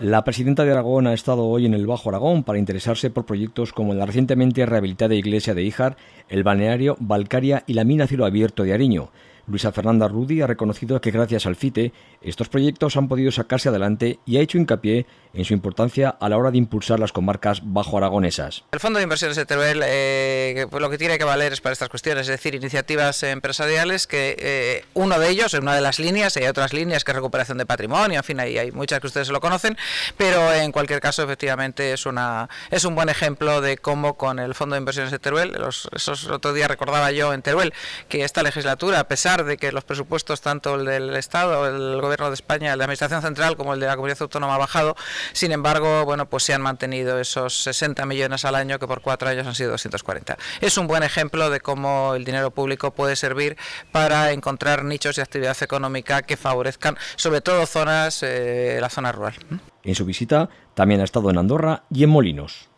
La presidenta de Aragón ha estado hoy en el Bajo Aragón para interesarse por proyectos como la recientemente rehabilitada iglesia de Ijar, el balneario Valcaria y la mina cielo abierto de Ariño. Luisa Fernanda Rudi ha reconocido que gracias al FITE estos proyectos han podido sacarse adelante y ha hecho hincapié en su importancia a la hora de impulsar las comarcas bajo aragonesas. El Fondo de Inversiones de Teruel eh, pues lo que tiene que valer es para estas cuestiones, es decir, iniciativas empresariales que eh, uno de ellos, en una de las líneas, hay otras líneas que es recuperación de patrimonio, en fin, ahí hay muchas que ustedes lo conocen, pero en cualquier caso efectivamente es, una, es un buen ejemplo de cómo con el Fondo de Inversiones de Teruel, esos otro día recordaba yo en Teruel, que esta legislatura, a pesar de que los presupuestos, tanto el del Estado, el Gobierno de España, el de la Administración Central, como el de la Comunidad Autónoma, ha bajado, sin embargo, bueno, pues se han mantenido esos 60 millones al año que por cuatro años han sido 240. Es un buen ejemplo de cómo el dinero público puede servir para encontrar nichos de actividad económica que favorezcan, sobre todo, zonas, eh, la zona rural. En su visita también ha estado en Andorra y en Molinos.